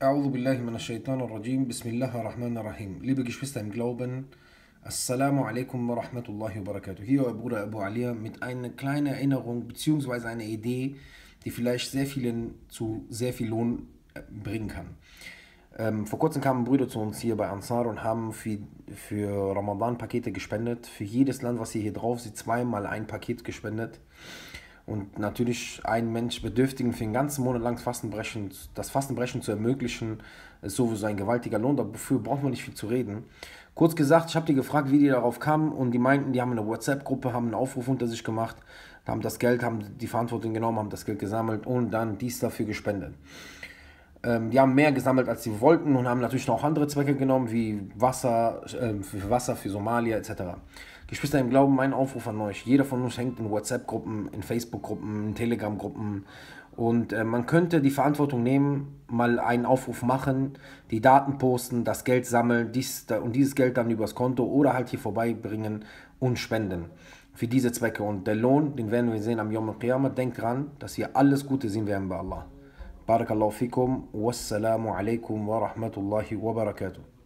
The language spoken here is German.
A'udhu billahi minash shaitanir rajim. Bismillahir rahmanir rahim. Liebe Geschwister im Glauben, Assalamu alaikum wa rahmatullahi wa barakatuh. Hier euer Bruder Abu Alia mit einer kleinen Erinnerung bzw. einer Idee, die vielleicht sehr vielen zu sehr viel Lohn äh, bringen kann. Ähm, vor kurzem kamen Brüder zu uns hier bei Ansar und haben für, für Ramadan Pakete gespendet. Für jedes Land, was ihr hier drauf seht, zweimal ein Paket gespendet. Und natürlich ein Mensch Bedürftigen für den ganzen Monat lang Fastenbrechen, das Fastenbrechen zu ermöglichen, ist sowieso ein gewaltiger Lohn. Dafür braucht man nicht viel zu reden. Kurz gesagt, ich habe die gefragt, wie die darauf kamen und die meinten, die haben eine WhatsApp-Gruppe, haben einen Aufruf unter sich gemacht, haben das Geld, haben die Verantwortung genommen, haben das Geld gesammelt und dann dies dafür gespendet. Ähm, die haben mehr gesammelt, als sie wollten und haben natürlich noch andere Zwecke genommen, wie Wasser, äh, für Wasser für Somalia etc. Geschwister im Glauben, mein Aufruf an euch. Jeder von uns hängt in WhatsApp-Gruppen, in Facebook-Gruppen, in Telegram-Gruppen. Und äh, man könnte die Verantwortung nehmen, mal einen Aufruf machen, die Daten posten, das Geld sammeln dies, da, und dieses Geld dann übers Konto oder halt hier vorbeibringen und spenden für diese Zwecke. Und der Lohn, den werden wir sehen am Yom al-Qiyamah. Denkt dran, dass ihr alles Gute sehen werden bei Allah. بارك الله فيكم والسلام عليكم ورحمة الله وبركاته